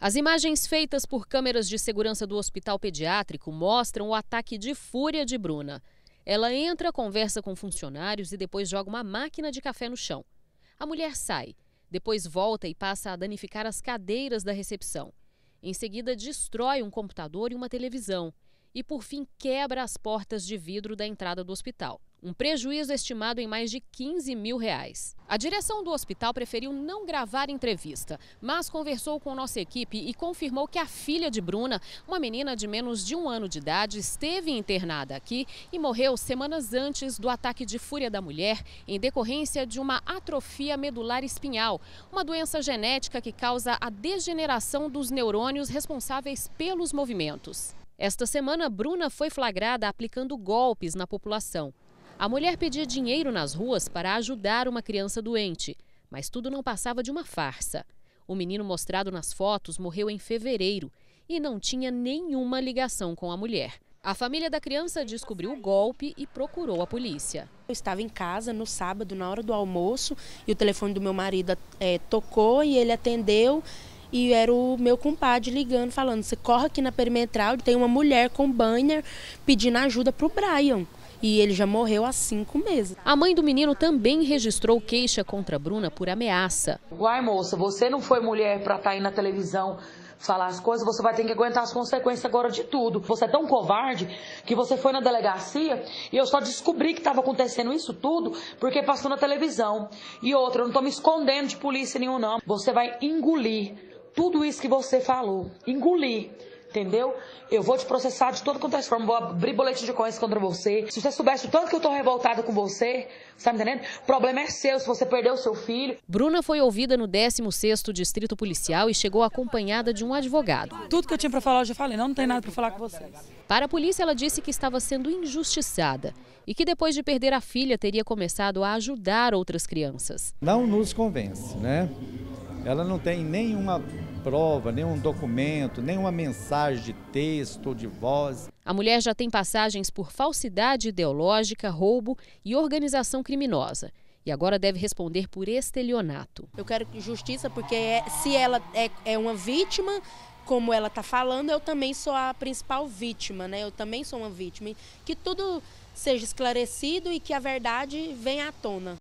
As imagens feitas por câmeras de segurança do hospital pediátrico mostram o ataque de fúria de Bruna. Ela entra, conversa com funcionários e depois joga uma máquina de café no chão. A mulher sai, depois volta e passa a danificar as cadeiras da recepção. Em seguida, destrói um computador e uma televisão. E, por fim, quebra as portas de vidro da entrada do hospital um prejuízo estimado em mais de 15 mil reais. A direção do hospital preferiu não gravar entrevista, mas conversou com nossa equipe e confirmou que a filha de Bruna, uma menina de menos de um ano de idade, esteve internada aqui e morreu semanas antes do ataque de fúria da mulher em decorrência de uma atrofia medular espinhal, uma doença genética que causa a degeneração dos neurônios responsáveis pelos movimentos. Esta semana, Bruna foi flagrada aplicando golpes na população. A mulher pedia dinheiro nas ruas para ajudar uma criança doente, mas tudo não passava de uma farsa. O menino mostrado nas fotos morreu em fevereiro e não tinha nenhuma ligação com a mulher. A família da criança descobriu o golpe e procurou a polícia. Eu estava em casa no sábado, na hora do almoço, e o telefone do meu marido é, tocou e ele atendeu. E era o meu compadre ligando, falando: você corre aqui na perimetral, tem uma mulher com banner pedindo ajuda para o Brian e ele já morreu há cinco meses. A mãe do menino também registrou queixa contra Bruna por ameaça. Uai, moça, você não foi mulher para estar tá aí na televisão falar as coisas, você vai ter que aguentar as consequências agora de tudo. Você é tão covarde que você foi na delegacia e eu só descobri que estava acontecendo isso tudo porque passou na televisão. E outra, eu não estou me escondendo de polícia nenhum, não. Você vai engolir tudo isso que você falou. Engolir entendeu? Eu vou te processar de todo quanto é forma, vou abrir boletim de ocorrência contra você. Se você soubesse o tanto que eu tô revoltada com você, você tá me entendendo? O problema é seu, se você perdeu o seu filho. Bruna foi ouvida no 16º Distrito Policial e chegou acompanhada de um advogado. Tudo que eu tinha para falar, eu já falei, não, não tem nada para falar com vocês. Para a polícia, ela disse que estava sendo injustiçada e que depois de perder a filha, teria começado a ajudar outras crianças. Não nos convence, né? Ela não tem nenhuma prova, nenhum documento, nenhuma mensagem de texto ou de voz. A mulher já tem passagens por falsidade ideológica, roubo e organização criminosa. E agora deve responder por estelionato. Eu quero justiça porque é, se ela é, é uma vítima, como ela está falando, eu também sou a principal vítima, né? Eu também sou uma vítima. Que tudo seja esclarecido e que a verdade venha à tona.